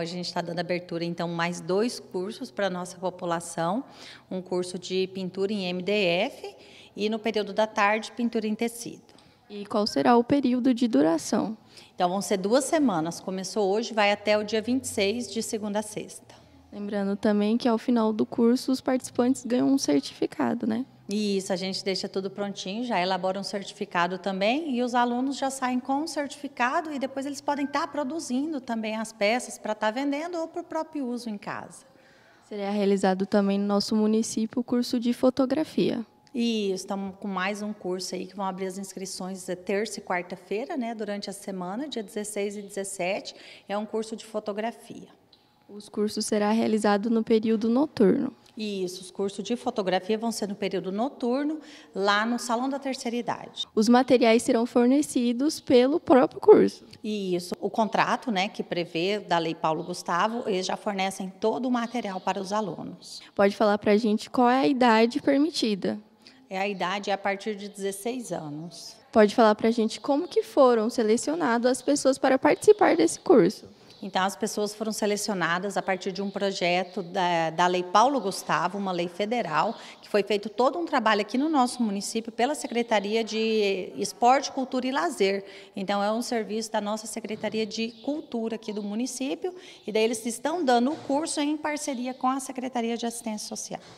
Hoje a gente está dando abertura, então, mais dois cursos para a nossa população. Um curso de pintura em MDF e, no período da tarde, pintura em tecido. E qual será o período de duração? Então, vão ser duas semanas. Começou hoje, vai até o dia 26, de segunda a sexta. Lembrando também que, ao final do curso, os participantes ganham um certificado, né? Isso, a gente deixa tudo prontinho, já elabora um certificado também e os alunos já saem com o certificado e depois eles podem estar tá produzindo também as peças para estar tá vendendo ou para o próprio uso em casa. Seria realizado também no nosso município o curso de fotografia. E estamos com mais um curso aí que vão abrir as inscrições é terça e quarta-feira, né, durante a semana, dia 16 e 17. É um curso de fotografia. Os cursos será realizado no período noturno. Isso, os cursos de fotografia vão ser no período noturno, lá no Salão da Terceira Idade. Os materiais serão fornecidos pelo próprio curso. Isso, o contrato né, que prevê da Lei Paulo Gustavo, eles já fornecem todo o material para os alunos. Pode falar para a gente qual é a idade permitida? É a idade a partir de 16 anos. Pode falar para a gente como que foram selecionadas as pessoas para participar desse curso? Então, as pessoas foram selecionadas a partir de um projeto da, da Lei Paulo Gustavo, uma lei federal, que foi feito todo um trabalho aqui no nosso município pela Secretaria de Esporte, Cultura e Lazer. Então, é um serviço da nossa Secretaria de Cultura aqui do município, e daí eles estão dando o curso em parceria com a Secretaria de Assistência Social.